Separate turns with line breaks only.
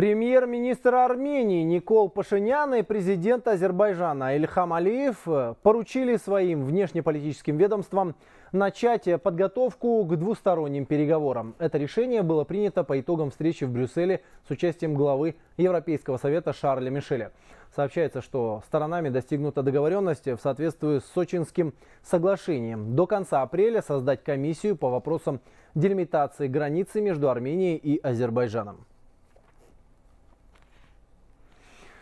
Премьер-министр Армении Никол Пашинян и президент Азербайджана Ильхам Алиев э, поручили своим внешнеполитическим ведомствам начать э, подготовку к двусторонним переговорам. Это решение было принято по итогам встречи в Брюсселе с участием главы Европейского совета Шарля Мишеля. Сообщается, что сторонами достигнута договоренность в соответствии с сочинским соглашением. До конца апреля создать комиссию по вопросам делимитации границы между Арменией и Азербайджаном.